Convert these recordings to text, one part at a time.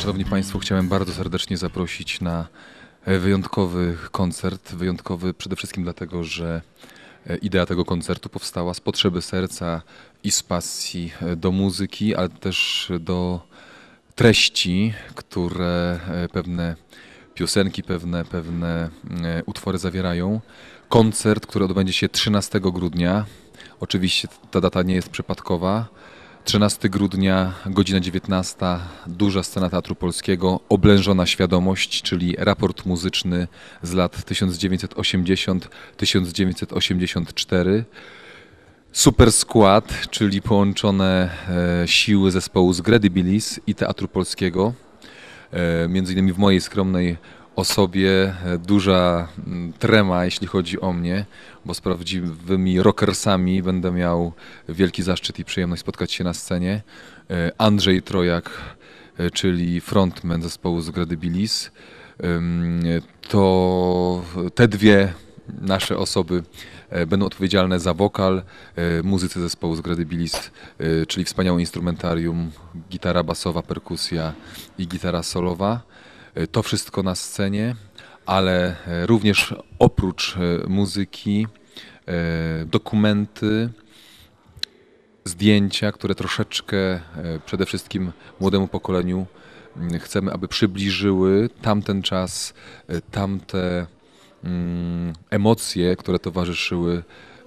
Szanowni Państwo, chciałem bardzo serdecznie zaprosić na wyjątkowy koncert. Wyjątkowy przede wszystkim dlatego, że e, idea tego koncertu powstała z potrzeby serca i z pasji e, do muzyki, ale też do treści, które e, pewne piosenki, pewne, pewne utwory zawierają. Koncert, który odbędzie się 13 grudnia. Oczywiście ta data nie jest przypadkowa. 13 grudnia, godzina 19, duża scena Teatru Polskiego, Oblężona Świadomość, czyli raport muzyczny z lat 1980-1984. Super skład, czyli połączone e, siły zespołu z Gredibilis i Teatru Polskiego, e, między innymi w mojej skromnej o sobie e, duża mm, trema, jeśli chodzi o mnie, bo z prawdziwymi rockersami będę miał wielki zaszczyt i przyjemność spotkać się na scenie. E, Andrzej Trojak, e, czyli frontman zespołu z Gredybilis. to te dwie nasze osoby będą odpowiedzialne za wokal, muzycy zespołu z Gredybilis, czyli wspaniałe instrumentarium, gitara basowa, perkusja i gitara solowa. E, to wszystko na scenie, ale e, również oprócz e, muzyki, dokumenty, zdjęcia, które troszeczkę przede wszystkim młodemu pokoleniu mm, chcemy, aby przybliżyły tamten czas, tamte mm, emocje, które towarzyszyły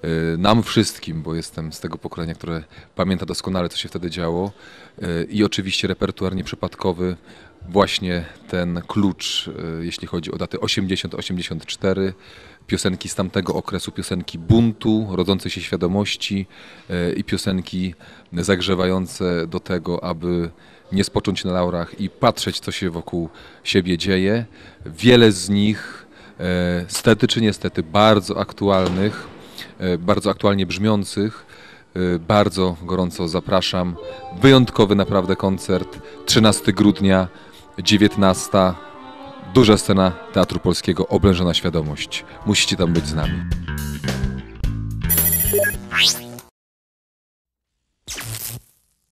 Y, nam wszystkim, bo jestem z tego pokolenia, które pamięta doskonale, co się wtedy działo. Y, I oczywiście repertuar nieprzypadkowy, właśnie ten klucz, y, jeśli chodzi o daty 80-84, piosenki z tamtego okresu, piosenki buntu, rodzącej się świadomości i piosenki zagrzewające do tego, aby nie spocząć na laurach i patrzeć, co się wokół siebie dzieje. Wiele z nich, stety czy niestety, bardzo aktualnych, E, bardzo aktualnie brzmiących. E, bardzo gorąco zapraszam. Wyjątkowy naprawdę koncert 13 grudnia 19. Duża scena Teatru Polskiego Oblężona Świadomość. Musicie tam być z nami.